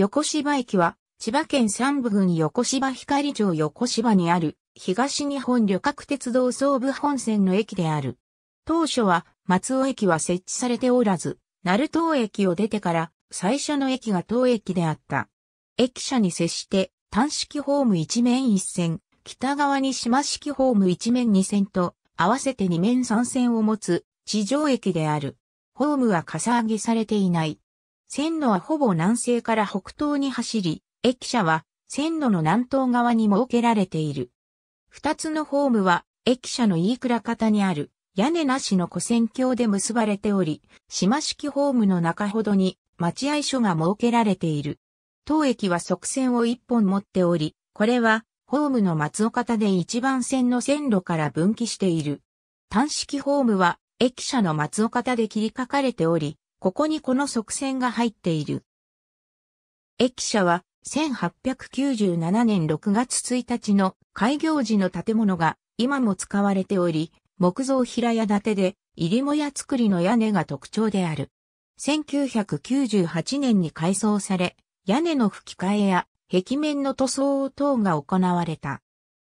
横芝駅は、千葉県山武郡横芝光町横芝にある、東日本旅客鉄道総武本線の駅である。当初は、松尾駅は設置されておらず、鳴門駅を出てから、最初の駅が当駅であった。駅舎に接して、単式ホーム一面一線、北側に島式ホーム一面二線と、合わせて二面三線を持つ、地上駅である。ホームはかさ上げされていない。線路はほぼ南西から北東に走り、駅舎は線路の南東側に設けられている。二つのホームは駅舎の飯倉方にある屋根なしの古線橋で結ばれており、島式ホームの中ほどに待合所が設けられている。当駅は側線を一本持っており、これはホームの松尾方で一番線の線路から分岐している。単式ホームは駅舎の松尾方で切りかかれており、ここにこの側線が入っている。駅舎は1897年6月1日の開業時の建物が今も使われており、木造平屋建てで入母屋造りの屋根が特徴である。1998年に改装され、屋根の吹き替えや壁面の塗装等が行われた。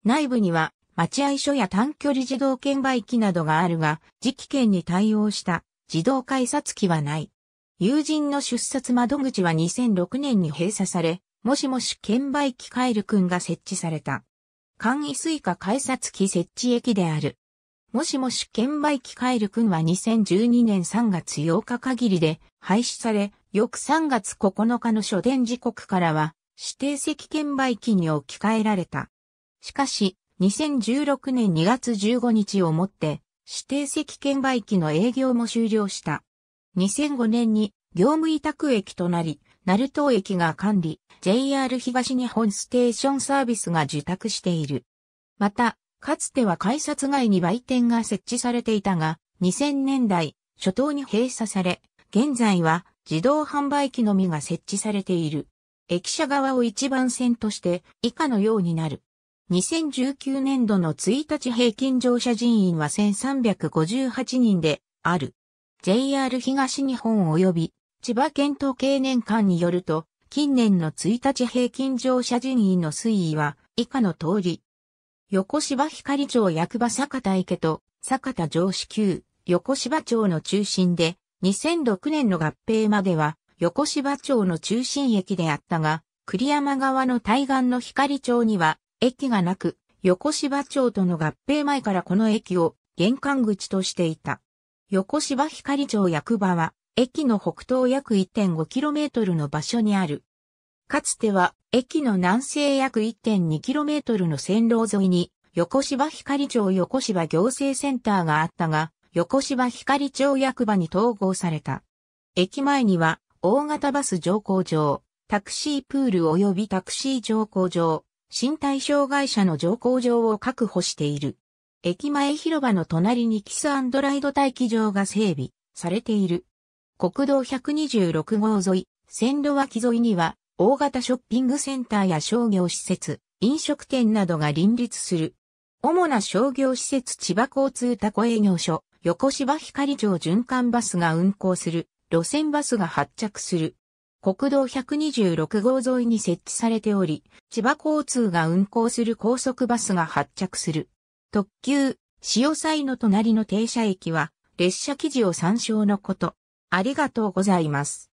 内部には待合所や短距離自動券売機などがあるが、磁気券に対応した自動改札機はない。友人の出札窓口は2006年に閉鎖され、もしもし券売機カエル君が設置された。簡易スイカ改札機設置駅である。もしもし券売機カエル君は2012年3月8日限りで廃止され、翌3月9日の初電時刻からは指定席券売機に置き換えられた。しかし、2016年2月15日をもって指定席券売機の営業も終了した。2005年に業務委託駅となり、鳴門駅が管理、JR 東日本ステーションサービスが受託している。また、かつては改札外に売店が設置されていたが、2000年代初頭に閉鎖され、現在は自動販売機のみが設置されている。駅舎側を一番線として以下のようになる。2019年度の1日平均乗車人員は1358人である。JR 東日本及び千葉県統計年間によると、近年の1日平均乗車人員の推移は以下の通り。横芝光町役場坂田池と坂田城市旧横芝町の中心で2006年の合併までは横芝町の中心駅であったが、栗山側の対岸の光町には駅がなく、横芝町との合併前からこの駅を玄関口としていた。横芝光町役場は、駅の北東約 1.5km の場所にある。かつては、駅の南西約 1.2km の線路沿いに、横芝光町横芝行政センターがあったが、横芝光町役場に統合された。駅前には、大型バス乗降場、タクシープール及びタクシー乗降場、身体障害者の乗降場を確保している。駅前広場の隣にキスアンドライド待機場が整備されている。国道126号沿い、線路脇沿いには大型ショッピングセンターや商業施設、飲食店などが林立する。主な商業施設千葉交通タコ営業所、横芝光町循環バスが運行する、路線バスが発着する。国道126号沿いに設置されており、千葉交通が運行する高速バスが発着する。特急、潮祭の隣の停車駅は、列車記事を参照のこと。ありがとうございます。